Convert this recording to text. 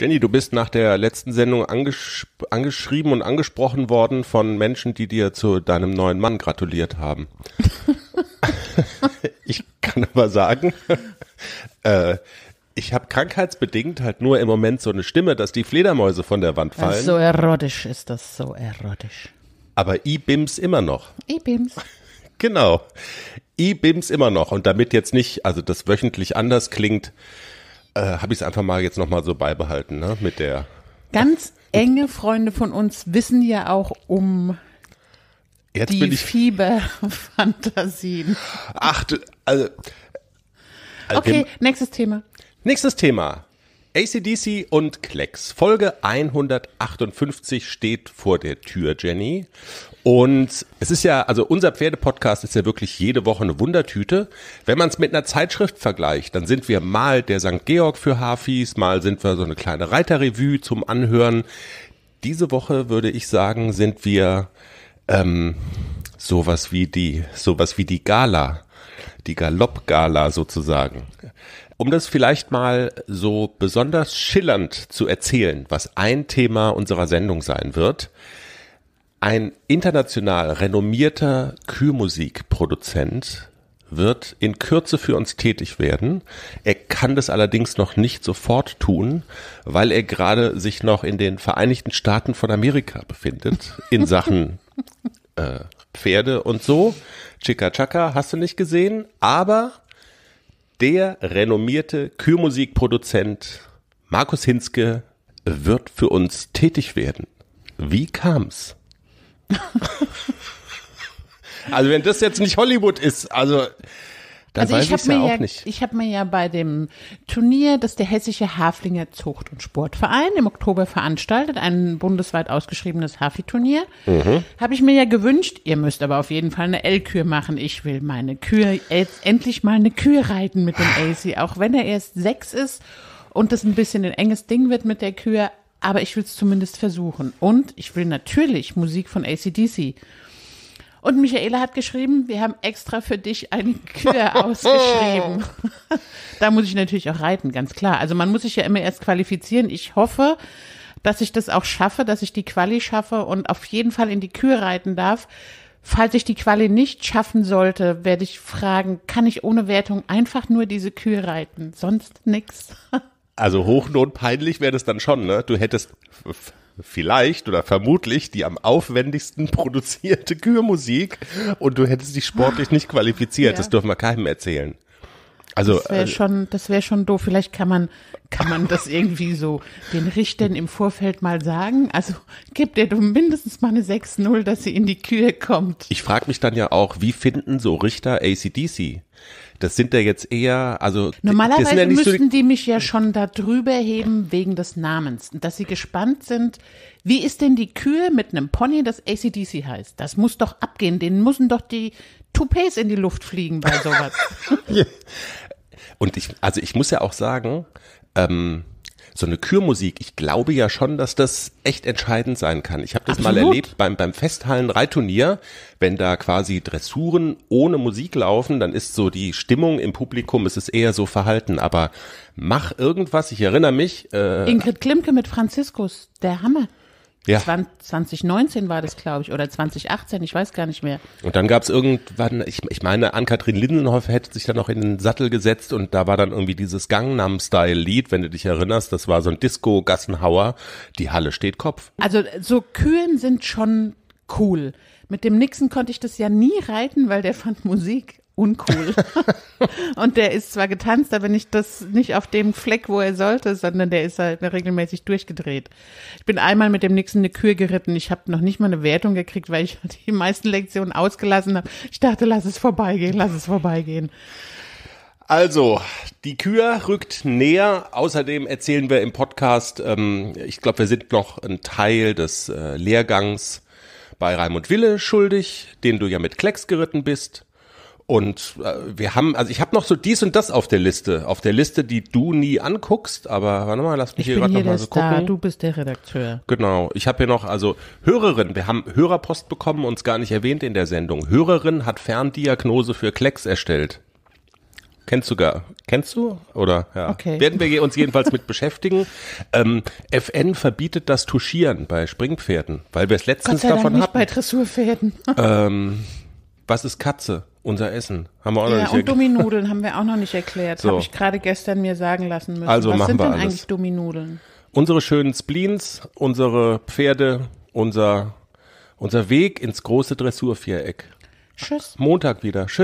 Jenny, du bist nach der letzten Sendung angesch angeschrieben und angesprochen worden von Menschen, die dir zu deinem neuen Mann gratuliert haben. ich kann aber sagen, äh, ich habe krankheitsbedingt halt nur im Moment so eine Stimme, dass die Fledermäuse von der Wand fallen. Das ist so erotisch ist das, so erotisch. Aber i bims immer noch. i bims Genau. i bims immer noch. Und damit jetzt nicht, also das wöchentlich anders klingt, äh, habe ich es einfach mal jetzt nochmal so beibehalten, ne? Mit der. Ganz enge Freunde von uns wissen ja auch um jetzt die Fieberfantasien. Ach, du, also. also okay, wir, nächstes Thema. Nächstes Thema. ACDC und Klecks. Folge 158 steht vor der Tür, Jenny. Und es ist ja, also unser Pferdepodcast ist ja wirklich jede Woche eine Wundertüte. Wenn man es mit einer Zeitschrift vergleicht, dann sind wir mal der St. Georg für Hafis, mal sind wir so eine kleine Reiterrevue zum Anhören. Diese Woche würde ich sagen, sind wir ähm, sowas wie die, sowas wie die Gala die Galoppgala sozusagen. Um das vielleicht mal so besonders schillernd zu erzählen, was ein Thema unserer Sendung sein wird. Ein international renommierter Kühlmusikproduzent wird in Kürze für uns tätig werden. Er kann das allerdings noch nicht sofort tun, weil er gerade sich noch in den Vereinigten Staaten von Amerika befindet in Sachen äh, Pferde und so. Chika Chaka hast du nicht gesehen, aber der renommierte Kürmusikproduzent Markus Hinske wird für uns tätig werden. Wie kam's? also wenn das jetzt nicht Hollywood ist, also dann also ich hab ich ja auch nicht. Ich habe mir ja bei dem Turnier, das der Hessische Haflinger Zucht- und Sportverein im Oktober veranstaltet, ein bundesweit ausgeschriebenes Hafi-Turnier, mhm. habe ich mir ja gewünscht, ihr müsst aber auf jeden Fall eine L-Kür machen. Ich will meine Kür, jetzt endlich mal eine Kür reiten mit dem AC, auch wenn er erst sechs ist und das ein bisschen ein enges Ding wird mit der Kür, aber ich will es zumindest versuchen. Und ich will natürlich Musik von ACDC. Und Michaela hat geschrieben, wir haben extra für dich einen Kühe ausgeschrieben. da muss ich natürlich auch reiten, ganz klar. Also man muss sich ja immer erst qualifizieren. Ich hoffe, dass ich das auch schaffe, dass ich die Quali schaffe und auf jeden Fall in die Kühe reiten darf. Falls ich die Quali nicht schaffen sollte, werde ich fragen, kann ich ohne Wertung einfach nur diese Kühe reiten? Sonst nix. Also hochnotpeinlich wäre das dann schon, ne? Du hättest vielleicht oder vermutlich die am aufwendigsten produzierte Kürmusik und du hättest dich sportlich nicht qualifiziert. Ja. Das dürfen wir keinem erzählen. Also, das wäre äh, schon, das wäre schon doof. Vielleicht kann man, kann man das irgendwie so den Richtern im Vorfeld mal sagen. Also gibt er doch mindestens mal eine 6-0, dass sie in die Kühe kommt. Ich frage mich dann ja auch, wie finden so Richter ACDC? Das sind ja jetzt eher, also. Normalerweise ja müssten so die, die mich ja schon da drüber heben wegen des Namens. Dass sie gespannt sind. Wie ist denn die Kühe mit einem Pony, das ACDC heißt? Das muss doch abgehen. Den müssen doch die Toupets in die Luft fliegen bei sowas. Und ich, also ich muss ja auch sagen, ähm, so eine Kürmusik, ich glaube ja schon, dass das echt entscheidend sein kann. Ich habe das Absolut. mal erlebt beim, beim Festhallen-Reitturnier, wenn da quasi Dressuren ohne Musik laufen, dann ist so die Stimmung im Publikum, es ist eher so verhalten, aber mach irgendwas, ich erinnere mich. Äh, Ingrid Klimke mit Franziskus, der Hammer. Ja. 2019 war das, glaube ich, oder 2018, ich weiß gar nicht mehr. Und dann gab es irgendwann, ich, ich meine, Ann-Kathrin Lindenhoff hätte sich dann noch in den Sattel gesetzt und da war dann irgendwie dieses Gangnam-Style-Lied, wenn du dich erinnerst, das war so ein Disco-Gassenhauer, die Halle steht Kopf. Also so Kühen sind schon cool. Mit dem Nixon konnte ich das ja nie reiten, weil der fand Musik uncool. und der ist zwar getanzt, aber nicht das, nicht auf dem Fleck, wo er sollte, sondern der ist halt regelmäßig durchgedreht. Ich bin einmal mit dem Nixon eine Kür geritten. Ich habe noch nicht mal eine Wertung gekriegt, weil ich die meisten Lektionen ausgelassen habe. Ich dachte, lass es vorbeigehen, lass es vorbeigehen. Also, die Kür rückt näher. Außerdem erzählen wir im Podcast, ähm, ich glaube, wir sind noch ein Teil des äh, Lehrgangs bei Raimund Wille schuldig, den du ja mit Klecks geritten bist. Und äh, wir haben, also ich habe noch so dies und das auf der Liste, auf der Liste, die du nie anguckst, aber warte mal, lass mich ich hier gerade nochmal so Star, gucken. Du bist der Redakteur. Genau, ich habe hier noch, also Hörerin, wir haben Hörerpost bekommen, uns gar nicht erwähnt in der Sendung. Hörerin hat Ferndiagnose für Klecks erstellt. Kennst du gar, kennst du? Oder ja. Okay. Werden wir uns jedenfalls mit beschäftigen. Ähm, FN verbietet das Tuschieren bei Springpferden, weil wir es letztens Gott sei davon Dank nicht hatten. bei Dressurpferden. ähm, was ist Katze? Unser Essen haben wir auch noch nicht erklärt. Ja, und Dumminudeln haben wir auch noch nicht erklärt. So. Habe ich gerade gestern mir sagen lassen müssen. Also Was sind denn alles. eigentlich Dumminudeln? Unsere schönen Spleens, unsere Pferde, unser, unser Weg ins große Dressurviereck. Tschüss. Montag wieder. Tschüss.